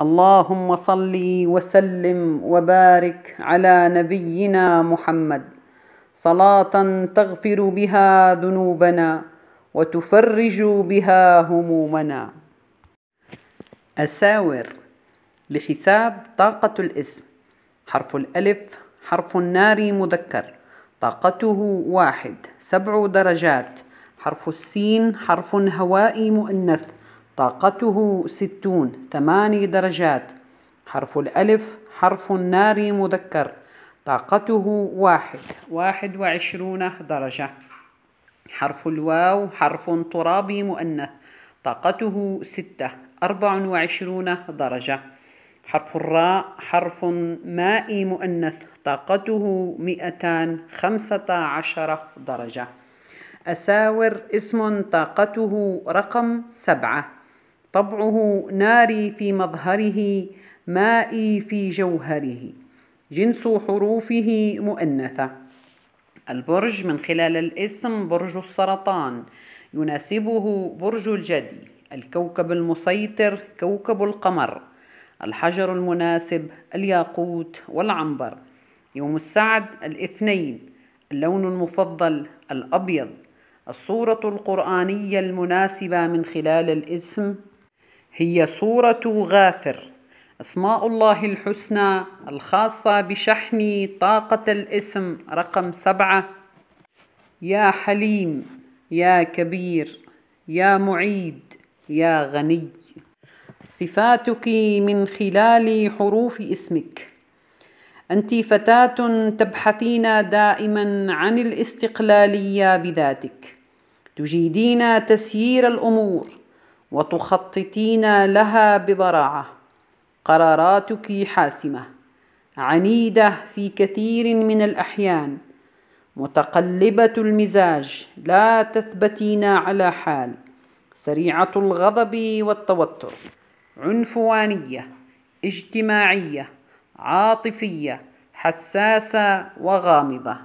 اللهم صل وسلم وبارك على نبينا محمد صلاه تغفر بها ذنوبنا وتفرج بها همومنا اساور لحساب طاقه الاسم حرف الالف حرف النار مذكر طاقته واحد سبع درجات حرف السين حرف هوائي مؤنث طاقته ستون ثماني درجات حرف الألف حرف ناري مذكر طاقته واحد واحد وعشرون درجة حرف الواو حرف ترابي مؤنث طاقته ستة أربع وعشرون درجة حرف الراء حرف مائي مؤنث طاقته مئتان خمسة عشر درجة أساور اسم طاقته رقم سبعة طبعه ناري في مظهره مائي في جوهره جنس حروفه مؤنثة البرج من خلال الاسم برج السرطان يناسبه برج الجدي الكوكب المسيطر كوكب القمر الحجر المناسب الياقوت والعنبر يوم السعد الاثنين اللون المفضل الأبيض الصورة القرآنية المناسبة من خلال الاسم هي صورة غافر أسماء الله الحسنى الخاصة بشحن طاقة الاسم رقم سبعة يا حليم يا كبير يا معيد يا غني صفاتك من خلال حروف اسمك انت فتاه تبحثين دائما عن الاستقلاليه بذاتك تجيدين تسيير الامور وتخططين لها ببراعه قراراتك حاسمه عنيده في كثير من الاحيان متقلبه المزاج لا تثبتين على حال سريعه الغضب والتوتر عنفوانيه اجتماعيه عاطفيه حساسه وغامضه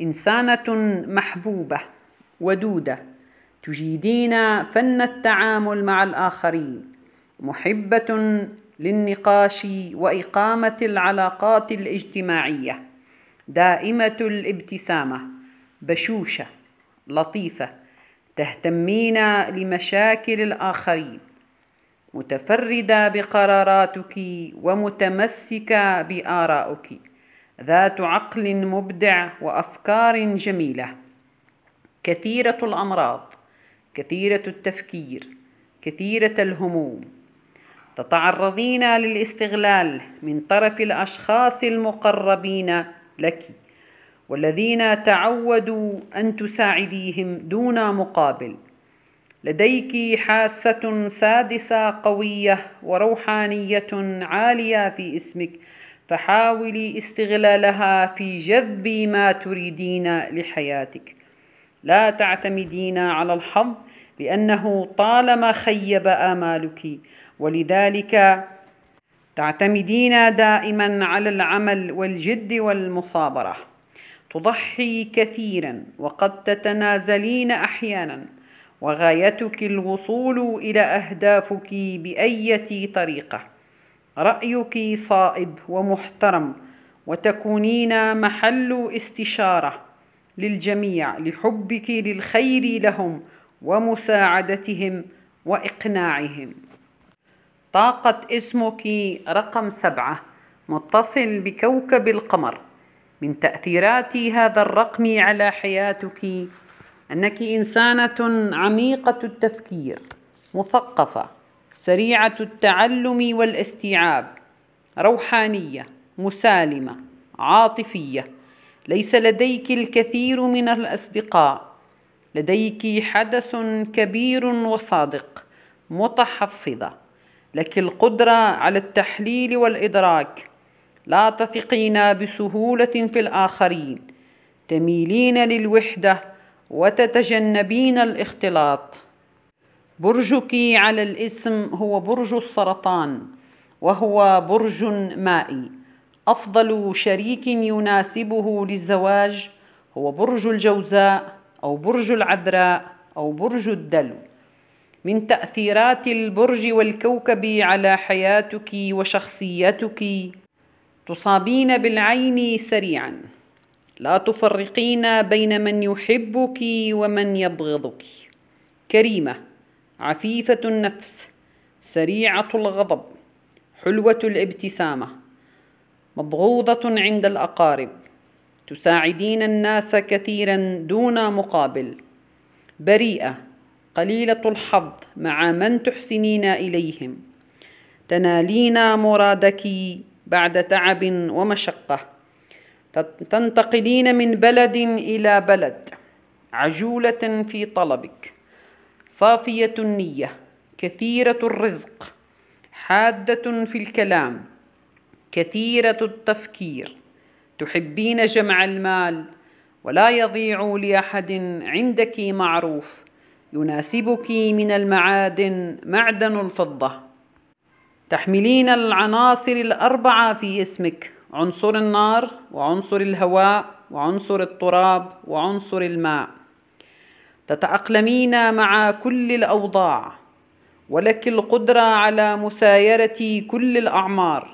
انسانه محبوبه ودوده تجيدين فن التعامل مع الآخرين محبة للنقاش وإقامة العلاقات الاجتماعية دائمة الابتسامة بشوشة لطيفة تهتمين لمشاكل الآخرين متفردة بقراراتك ومتمسكة بآرائك ذات عقل مبدع وأفكار جميلة كثيرة الأمراض كثيرة التفكير كثيرة الهموم تتعرضين للاستغلال من طرف الأشخاص المقربين لك والذين تعودوا أن تساعديهم دون مقابل لديك حاسة سادسة قوية وروحانية عالية في اسمك فحاولي استغلالها في جذب ما تريدين لحياتك لا تعتمدين على الحظ لأنه طالما خيب آمالك ولذلك تعتمدين دائما على العمل والجد والمثابرة تضحي كثيرا وقد تتنازلين أحيانا وغايتك الوصول إلى أهدافك بأية طريقة رأيك صائب ومحترم وتكونين محل استشاره للجميع لحبك للخير لهم ومساعدتهم واقناعهم طاقه اسمك رقم سبعه متصل بكوكب القمر من تاثيرات هذا الرقم على حياتك انك انسانه عميقه التفكير مثقفه سريعه التعلم والاستيعاب روحانيه مسالمه عاطفيه ليس لديك الكثير من الاصدقاء لديك حدث كبير وصادق متحفظه لك القدره على التحليل والادراك لا تثقين بسهوله في الاخرين تميلين للوحده وتتجنبين الاختلاط برجك على الاسم هو برج السرطان وهو برج مائي أفضل شريك يناسبه للزواج هو برج الجوزاء أو برج العذراء أو برج الدلو من تأثيرات البرج والكوكب على حياتك وشخصيتك تصابين بالعين سريعا لا تفرقين بين من يحبك ومن يبغضك كريمة عفيفة النفس سريعة الغضب حلوة الابتسامة مبغوضة عند الأقارب تساعدين الناس كثيرا دون مقابل بريئة قليلة الحظ مع من تحسنين إليهم تنالين مرادك بعد تعب ومشقة تنتقلين من بلد إلى بلد عجولة في طلبك صافية النية كثيرة الرزق حادة في الكلام كثيرة التفكير تحبين جمع المال ولا يضيع لأحد عندك معروف يناسبك من المعادن معدن الفضة تحملين العناصر الأربعة في اسمك عنصر النار وعنصر الهواء وعنصر التراب وعنصر الماء تتأقلمين مع كل الأوضاع ولك القدرة على مسايرة كل الأعمار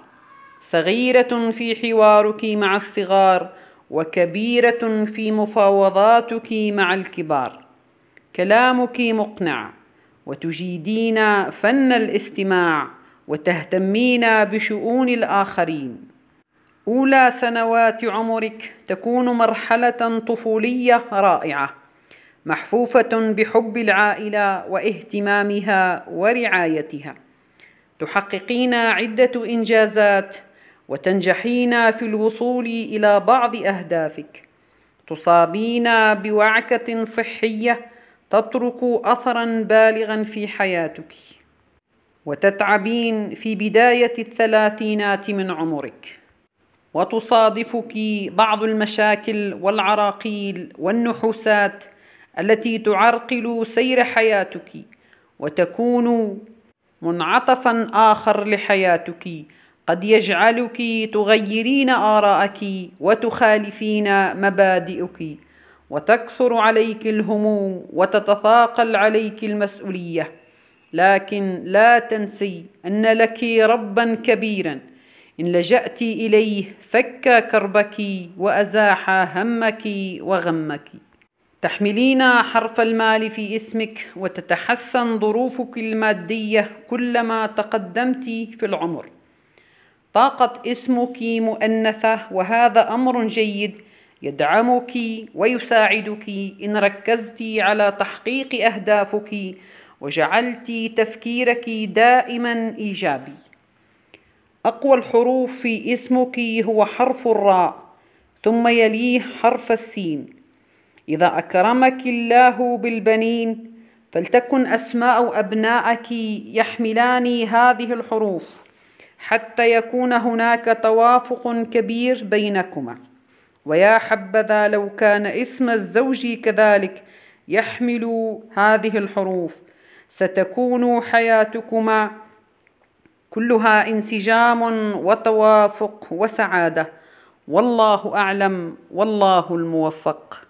صغيرة في حوارك مع الصغار وكبيرة في مفاوضاتك مع الكبار كلامك مقنع وتجيدين فن الاستماع وتهتمين بشؤون الآخرين أولى سنوات عمرك تكون مرحلة طفولية رائعة محفوفة بحب العائلة واهتمامها ورعايتها تحققين عدة إنجازات وتنجحين في الوصول الى بعض اهدافك تصابين بوعكه صحيه تترك اثرا بالغا في حياتك وتتعبين في بدايه الثلاثينات من عمرك وتصادفك بعض المشاكل والعراقيل والنحوسات التي تعرقل سير حياتك وتكون منعطفا اخر لحياتك قد يجعلك تغيرين آراءك وتخالفين مبادئك وتكثر عليك الهموم وتتثاقل عليك المسؤولية لكن لا تنسي أن لك ربا كبيرا إن لجأت إليه فك كربك وأزاح همك وغمك تحملين حرف المال في اسمك وتتحسن ظروفك المادية كلما تقدمت في العمر فقط اسمك مؤنثة وهذا أمر جيد يدعمك ويساعدك إن ركزت على تحقيق أهدافك وجعلت تفكيرك دائما إيجابي أقوى الحروف في اسمك هو حرف الراء ثم يليه حرف السين إذا أكرمك الله بالبنين فلتكن أسماء أبنائك يحملان هذه الحروف حتى يكون هناك توافق كبير بينكما ويا حبذا لو كان اسم الزوج كذلك يحمل هذه الحروف ستكون حياتكما كلها انسجام وتوافق وسعاده والله اعلم والله الموفق